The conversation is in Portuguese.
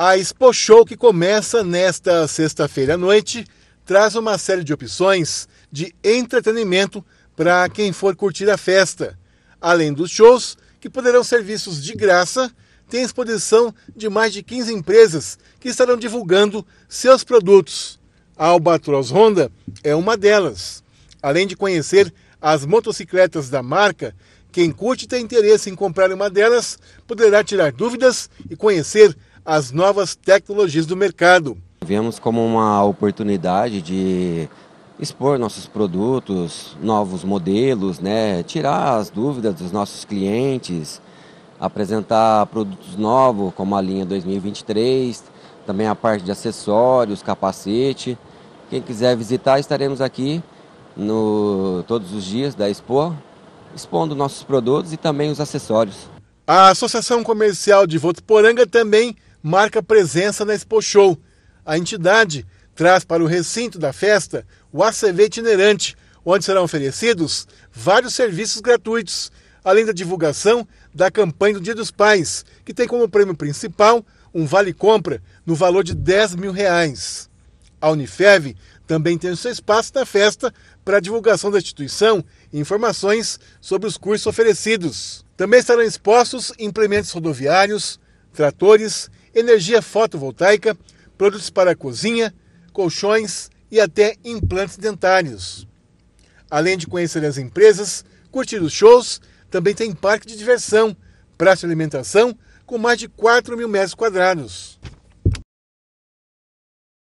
A Expo Show, que começa nesta sexta-feira à noite, traz uma série de opções de entretenimento para quem for curtir a festa. Além dos shows, que poderão ser vistos de graça, tem exposição de mais de 15 empresas que estarão divulgando seus produtos. A Albatroz Honda é uma delas. Além de conhecer as motocicletas da marca, quem curte e tem interesse em comprar uma delas poderá tirar dúvidas e conhecer as novas tecnologias do mercado. Vemos como uma oportunidade de expor nossos produtos, novos modelos, né? tirar as dúvidas dos nossos clientes, apresentar produtos novos, como a linha 2023, também a parte de acessórios, capacete. Quem quiser visitar, estaremos aqui no, todos os dias da Expo, expondo nossos produtos e também os acessórios. A Associação Comercial de Votuporanga também marca presença na Expo Show. A entidade traz para o recinto da festa o ACV itinerante, onde serão oferecidos vários serviços gratuitos, além da divulgação da campanha do Dia dos Pais, que tem como prêmio principal um vale-compra no valor de 10 mil reais. A Unifev também tem o seu espaço na festa para a divulgação da instituição e informações sobre os cursos oferecidos. Também estarão expostos implementos rodoviários, tratores energia fotovoltaica, produtos para a cozinha, colchões e até implantes dentários. Além de conhecer as empresas, curtir os shows, também tem parque de diversão, praça de alimentação com mais de 4 mil metros quadrados.